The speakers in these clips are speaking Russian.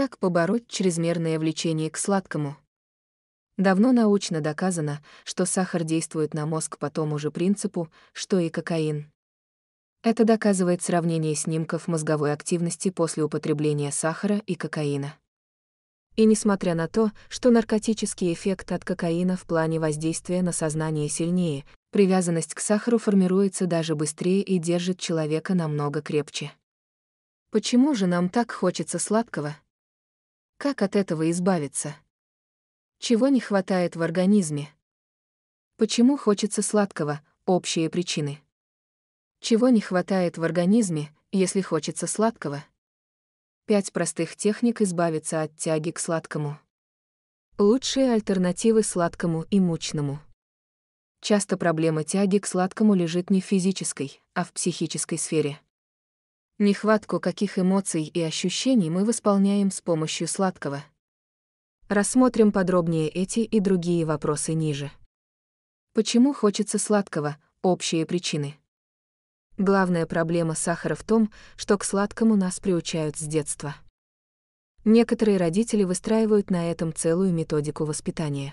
Как побороть чрезмерное влечение к сладкому? Давно научно доказано, что сахар действует на мозг по тому же принципу, что и кокаин. Это доказывает сравнение снимков мозговой активности после употребления сахара и кокаина. И несмотря на то, что наркотический эффект от кокаина в плане воздействия на сознание сильнее, привязанность к сахару формируется даже быстрее и держит человека намного крепче. Почему же нам так хочется сладкого? Как от этого избавиться? Чего не хватает в организме? Почему хочется сладкого? Общие причины. Чего не хватает в организме, если хочется сладкого? Пять простых техник избавиться от тяги к сладкому. Лучшие альтернативы сладкому и мучному. Часто проблема тяги к сладкому лежит не в физической, а в психической сфере. Нехватку каких эмоций и ощущений мы восполняем с помощью сладкого. Рассмотрим подробнее эти и другие вопросы ниже. Почему хочется сладкого? Общие причины. Главная проблема сахара в том, что к сладкому нас приучают с детства. Некоторые родители выстраивают на этом целую методику воспитания.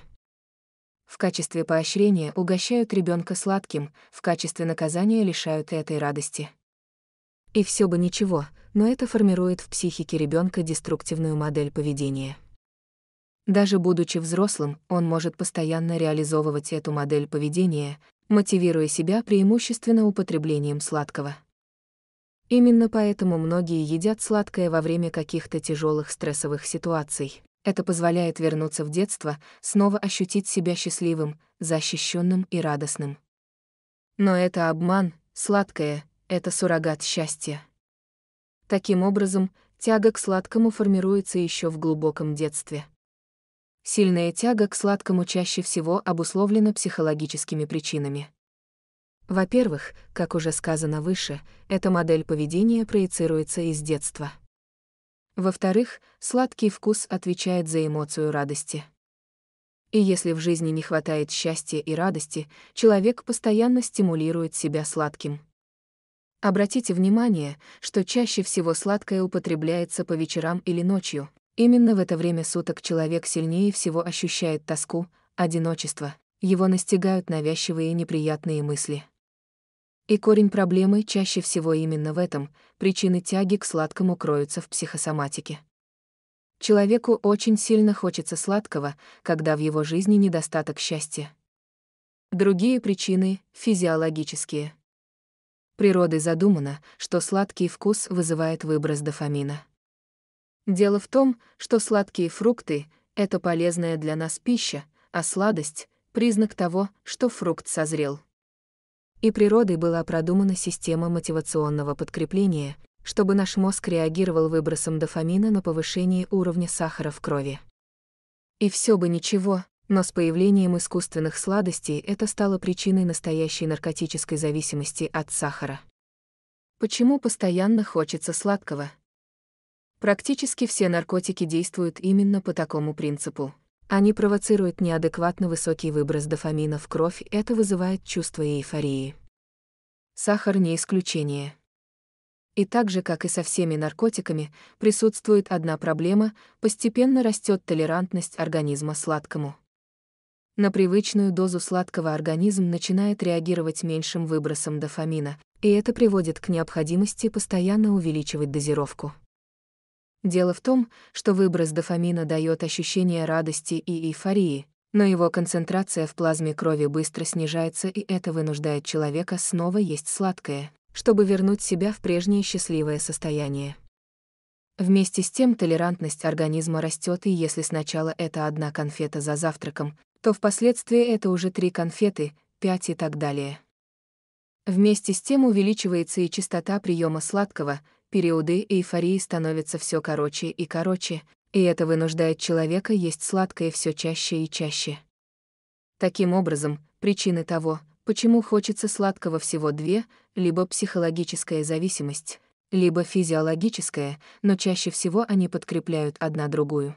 В качестве поощрения угощают ребенка сладким, в качестве наказания лишают этой радости. И все бы ничего, но это формирует в психике ребенка деструктивную модель поведения. Даже будучи взрослым, он может постоянно реализовывать эту модель поведения, мотивируя себя преимущественно употреблением сладкого. Именно поэтому многие едят сладкое во время каких-то тяжелых стрессовых ситуаций. Это позволяет вернуться в детство, снова ощутить себя счастливым, защищенным и радостным. Но это обман, сладкое, это суррогат счастья. Таким образом, тяга к сладкому формируется еще в глубоком детстве. Сильная тяга к сладкому чаще всего обусловлена психологическими причинами. Во-первых, как уже сказано выше, эта модель поведения проецируется из детства. Во-вторых, сладкий вкус отвечает за эмоцию радости. И если в жизни не хватает счастья и радости, человек постоянно стимулирует себя сладким. Обратите внимание, что чаще всего сладкое употребляется по вечерам или ночью. Именно в это время суток человек сильнее всего ощущает тоску, одиночество. Его настигают навязчивые неприятные мысли. И корень проблемы чаще всего именно в этом, причины тяги к сладкому кроются в психосоматике. Человеку очень сильно хочется сладкого, когда в его жизни недостаток счастья. Другие причины — физиологические. Природой задумано, что сладкий вкус вызывает выброс дофамина. Дело в том, что сладкие фрукты – это полезная для нас пища, а сладость – признак того, что фрукт созрел. И природой была продумана система мотивационного подкрепления, чтобы наш мозг реагировал выбросом дофамина на повышение уровня сахара в крови. И все бы ничего, но с появлением искусственных сладостей это стало причиной настоящей наркотической зависимости от сахара. Почему постоянно хочется сладкого? Практически все наркотики действуют именно по такому принципу. Они провоцируют неадекватно высокий выброс дофамина в кровь, это вызывает чувство эйфории. Сахар не исключение. И так же, как и со всеми наркотиками, присутствует одна проблема – постепенно растет толерантность организма сладкому. На привычную дозу сладкого организм начинает реагировать меньшим выбросом дофамина, и это приводит к необходимости постоянно увеличивать дозировку. Дело в том, что выброс дофамина дает ощущение радости и эйфории, но его концентрация в плазме крови быстро снижается, и это вынуждает человека снова есть сладкое, чтобы вернуть себя в прежнее счастливое состояние. Вместе с тем толерантность организма растет, и если сначала это одна конфета за завтраком, то впоследствии это уже три конфеты, пять и так далее. Вместе с тем увеличивается и частота приема сладкого, периоды эйфории становятся все короче и короче, и это вынуждает человека есть сладкое все чаще и чаще. Таким образом, причины того, почему хочется сладкого всего две, либо психологическая зависимость, либо физиологическая, но чаще всего они подкрепляют одна другую.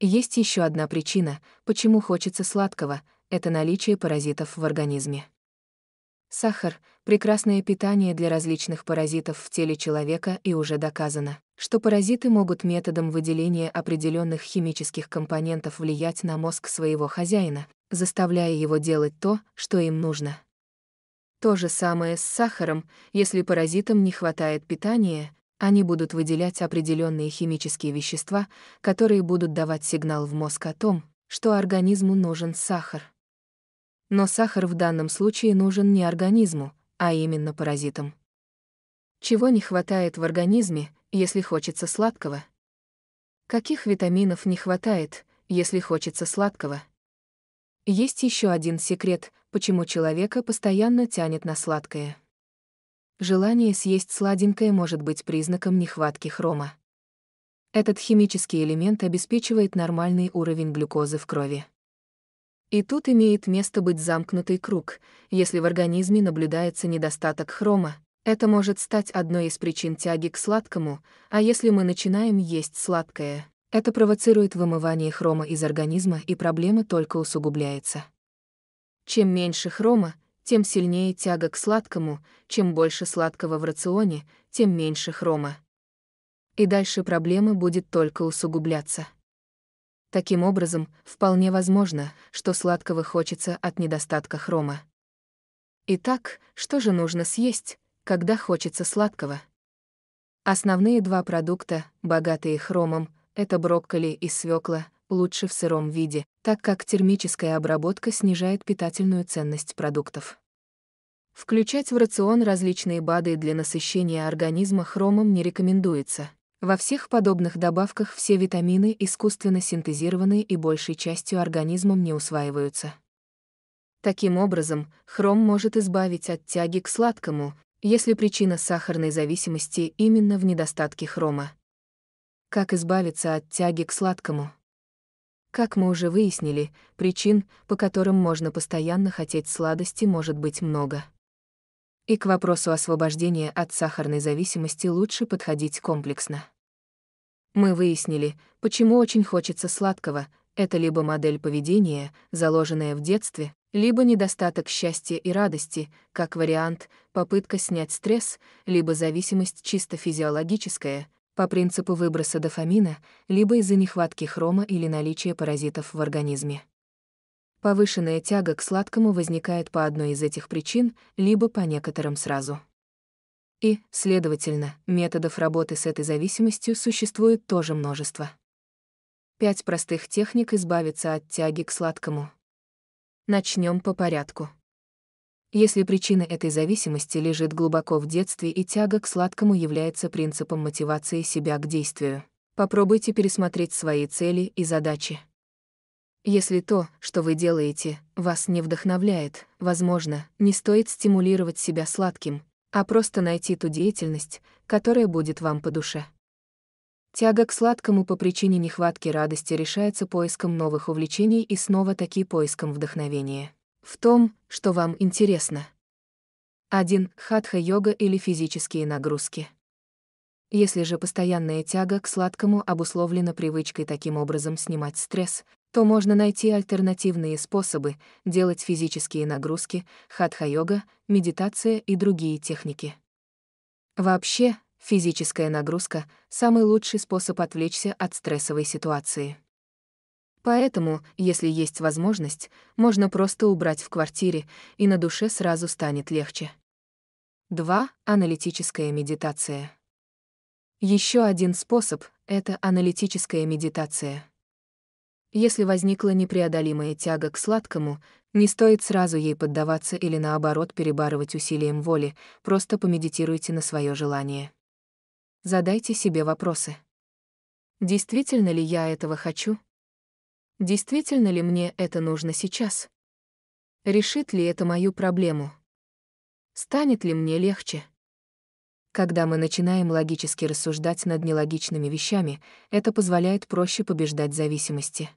Есть еще одна причина, почему хочется сладкого, это наличие паразитов в организме. Сахар – прекрасное питание для различных паразитов в теле человека и уже доказано, что паразиты могут методом выделения определенных химических компонентов влиять на мозг своего хозяина, заставляя его делать то, что им нужно. То же самое с сахаром, если паразитам не хватает питания, они будут выделять определенные химические вещества, которые будут давать сигнал в мозг о том, что организму нужен сахар. Но сахар в данном случае нужен не организму, а именно паразитам. Чего не хватает в организме, если хочется сладкого? Каких витаминов не хватает, если хочется сладкого? Есть еще один секрет, почему человека постоянно тянет на сладкое. Желание съесть сладенькое может быть признаком нехватки хрома. Этот химический элемент обеспечивает нормальный уровень глюкозы в крови. И тут имеет место быть замкнутый круг. Если в организме наблюдается недостаток хрома, это может стать одной из причин тяги к сладкому, а если мы начинаем есть сладкое, это провоцирует вымывание хрома из организма и проблема только усугубляется. Чем меньше хрома, тем сильнее тяга к сладкому, чем больше сладкого в рационе, тем меньше хрома. И дальше проблемы будет только усугубляться. Таким образом, вполне возможно, что сладкого хочется от недостатка хрома. Итак, что же нужно съесть, когда хочется сладкого? Основные два продукта, богатые хромом, это брокколи и свекла, лучше в сыром виде, так как термическая обработка снижает питательную ценность продуктов. Включать в рацион различные БАДы для насыщения организма хромом не рекомендуется. Во всех подобных добавках все витамины искусственно синтезированы и большей частью организмом не усваиваются. Таким образом, хром может избавить от тяги к сладкому, если причина сахарной зависимости именно в недостатке хрома. Как избавиться от тяги к сладкому? Как мы уже выяснили, причин, по которым можно постоянно хотеть сладости, может быть много. И к вопросу освобождения от сахарной зависимости лучше подходить комплексно. Мы выяснили, почему очень хочется сладкого, это либо модель поведения, заложенная в детстве, либо недостаток счастья и радости, как вариант, попытка снять стресс, либо зависимость чисто физиологическая, по принципу выброса дофамина, либо из-за нехватки хрома или наличия паразитов в организме. Повышенная тяга к сладкому возникает по одной из этих причин, либо по некоторым сразу. И, следовательно, методов работы с этой зависимостью существует тоже множество. Пять простых техник избавиться от тяги к сладкому. Начнем по порядку. Если причина этой зависимости лежит глубоко в детстве и тяга к сладкому является принципом мотивации себя к действию, попробуйте пересмотреть свои цели и задачи. Если то, что вы делаете, вас не вдохновляет, возможно, не стоит стимулировать себя сладким, а просто найти ту деятельность, которая будет вам по душе. Тяга к сладкому по причине нехватки радости решается поиском новых увлечений и снова таки поиском вдохновения в том, что вам интересно. Один Хатха-йога или физические нагрузки. Если же постоянная тяга к сладкому обусловлена привычкой таким образом снимать стресс, то можно найти альтернативные способы делать физические нагрузки, хатха-йога, медитация и другие техники. Вообще, физическая нагрузка – самый лучший способ отвлечься от стрессовой ситуации. Поэтому, если есть возможность, можно просто убрать в квартире, и на душе сразу станет легче. 2. Аналитическая медитация. Еще один способ — это аналитическая медитация. Если возникла непреодолимая тяга к сладкому, не стоит сразу ей поддаваться или наоборот перебарывать усилием воли, просто помедитируйте на свое желание. Задайте себе вопросы. Действительно ли я этого хочу? Действительно ли мне это нужно сейчас? Решит ли это мою проблему? Станет ли мне легче? Когда мы начинаем логически рассуждать над нелогичными вещами, это позволяет проще побеждать зависимости.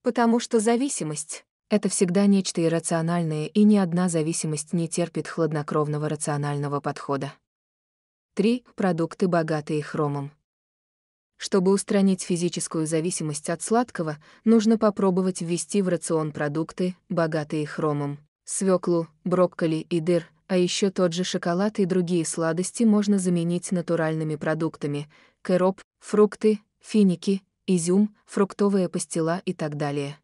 Потому что зависимость — это всегда нечто иррациональное, и ни одна зависимость не терпит хладнокровного рационального подхода. Три Продукты, богатые хромом. Чтобы устранить физическую зависимость от сладкого, нужно попробовать ввести в рацион продукты, богатые хромом. Свеклу, брокколи и дыр, а еще тот же шоколад и другие сладости можно заменить натуральными продуктами – кэроп, фрукты, финики, изюм, фруктовые пастила и так далее.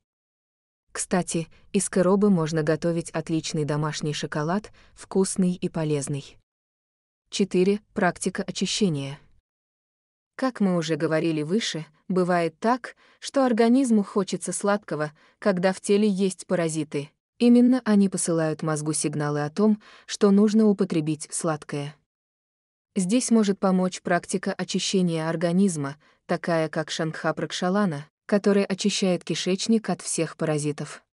Кстати, из кэроба можно готовить отличный домашний шоколад, вкусный и полезный. 4. Практика очищения. Как мы уже говорили выше, бывает так, что организму хочется сладкого, когда в теле есть паразиты. Именно они посылают мозгу сигналы о том, что нужно употребить сладкое. Здесь может помочь практика очищения организма, такая как шанха-пракшалана, которая очищает кишечник от всех паразитов.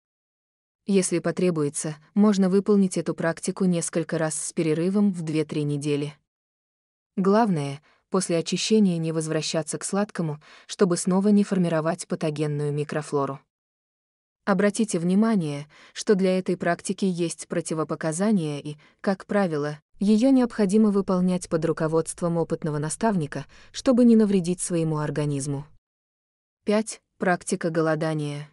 Если потребуется, можно выполнить эту практику несколько раз с перерывом в 2-3 недели. Главное — после очищения не возвращаться к сладкому, чтобы снова не формировать патогенную микрофлору. Обратите внимание, что для этой практики есть противопоказания и, как правило, ее необходимо выполнять под руководством опытного наставника, чтобы не навредить своему организму. 5. Практика голодания.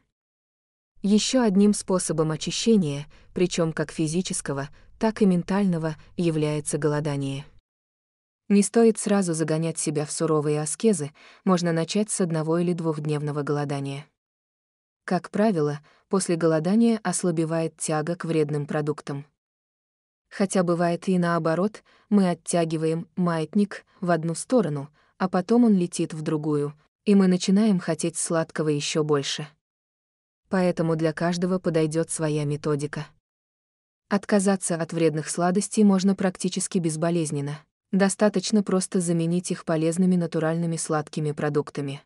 Еще одним способом очищения, причем как физического, так и ментального, является голодание. Не стоит сразу загонять себя в суровые аскезы, можно начать с одного или двухдневного голодания. Как правило, после голодания ослабевает тяга к вредным продуктам. Хотя бывает и наоборот, мы оттягиваем маятник в одну сторону, а потом он летит в другую, и мы начинаем хотеть сладкого еще больше. Поэтому для каждого подойдет своя методика. Отказаться от вредных сладостей можно практически безболезненно. Достаточно просто заменить их полезными натуральными сладкими продуктами.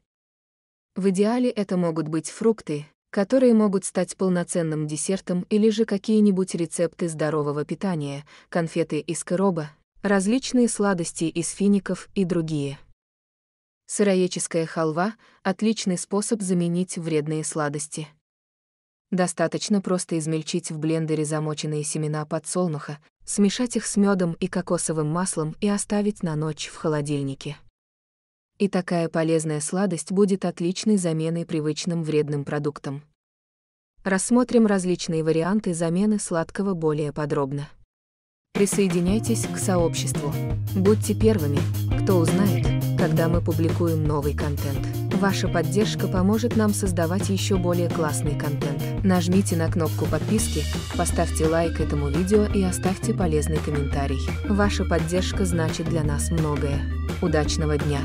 В идеале это могут быть фрукты, которые могут стать полноценным десертом или же какие-нибудь рецепты здорового питания, конфеты из короба, различные сладости из фиников и другие. Сыроеческая халва – отличный способ заменить вредные сладости. Достаточно просто измельчить в блендере замоченные семена подсолнуха, смешать их с медом и кокосовым маслом и оставить на ночь в холодильнике. И такая полезная сладость будет отличной заменой привычным вредным продуктам. Рассмотрим различные варианты замены сладкого более подробно. Присоединяйтесь к сообществу. Будьте первыми, кто узнает, когда мы публикуем новый контент. Ваша поддержка поможет нам создавать еще более классный контент. Нажмите на кнопку подписки, поставьте лайк этому видео и оставьте полезный комментарий. Ваша поддержка значит для нас многое. Удачного дня!